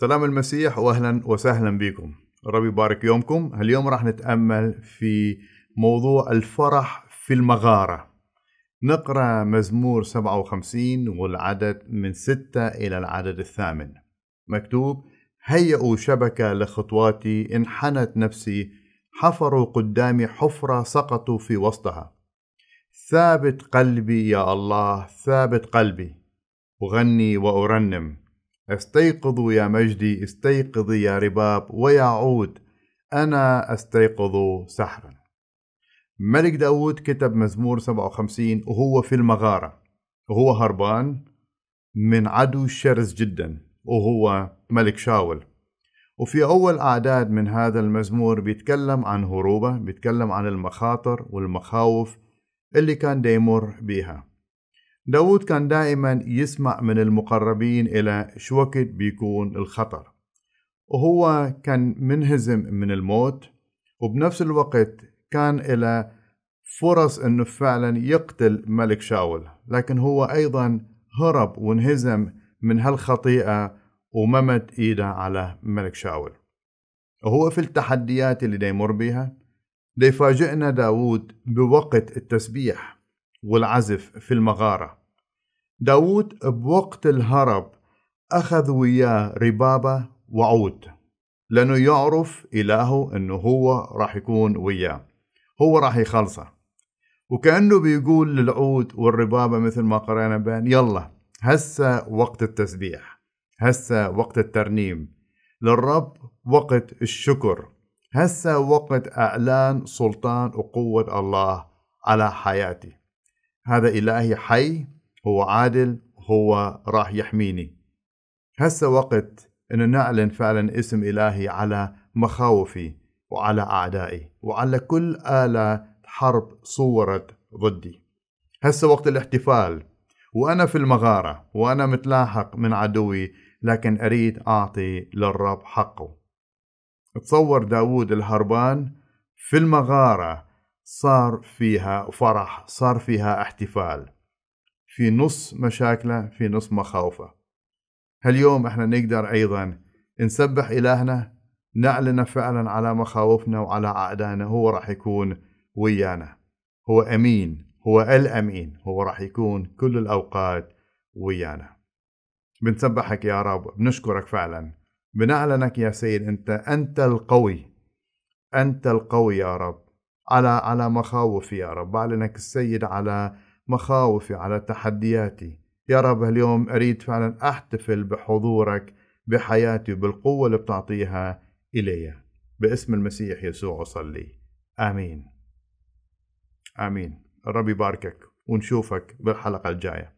سلام المسيح واهلا وسهلا بكم ربي يبارك يومكم اليوم راح نتامل في موضوع الفرح في المغاره نقرا مزمور 57 والعدد من 6 الى العدد الثامن مكتوب هيئوا شبكه لخطواتي انحنت نفسي حفروا قدامي حفره سقطوا في وسطها ثابت قلبي يا الله ثابت قلبي اغني وارنم استيقظوا يا مجدي استيقظي يا رباب ويا عود أنا أستيقظ سحرا ملك داود كتب مزمور 57 وهو في المغارة وهو هربان من عدو شرس جدا وهو ملك شاول وفي أول أعداد من هذا المزمور بيتكلم عن هروبه بيتكلم عن المخاطر والمخاوف اللي كان ديمر بيها داود كان دائما يسمع من المقربين إلى شو وقت بيكون الخطر وهو كان منهزم من الموت وبنفس الوقت كان إلى فرص أنه فعلا يقتل ملك شاول لكن هو أيضا هرب وانهزم من هالخطيئة وممت إيده على ملك شاول وهو في التحديات اللي ديمر يمر بها دا داود بوقت التسبيح والعزف في المغارة داود بوقت الهرب أخذ وياه ربابة وعود لأنه يعرف إلهه أنه هو راح يكون وياه هو راح يخلصه وكأنه بيقول للعود والربابة مثل ما قرأنا بين يلا هسه وقت التسبيح هسه وقت الترنيم للرب وقت الشكر هسه وقت أعلان سلطان وقوة الله على حياتي هذا إلهي حي هو عادل هو راح يحميني هسه وقت أن نعلن فعلا اسم إلهي على مخاوفي وعلى أعدائي وعلى كل آلة حرب صورت ضدي هسه وقت الاحتفال وأنا في المغارة وأنا متلاحق من عدوي لكن أريد أعطي للرب حقه تصور داود الهربان في المغارة صار فيها فرح صار فيها احتفال في نص مشاكله في نص مخاوفه هل احنا نقدر ايضا نسبح الهنا نعلن فعلا على مخاوفنا وعلى عقدانا هو راح يكون ويانا هو امين هو الامين هو راح يكون كل الاوقات ويانا بنسبحك يا رب بنشكرك فعلا بنعلنك يا سيد انت انت القوي انت القوي يا رب على على مخاوفي يا رب بعلنك السيد على مخاوفي على تحدياتي يا رب هاليوم أريد فعلا أحتفل بحضورك بحياتي وبالقوة اللي بتعطيها إلي باسم المسيح يسوع أصلي آمين آمين الرب يباركك ونشوفك بالحلقة الجاية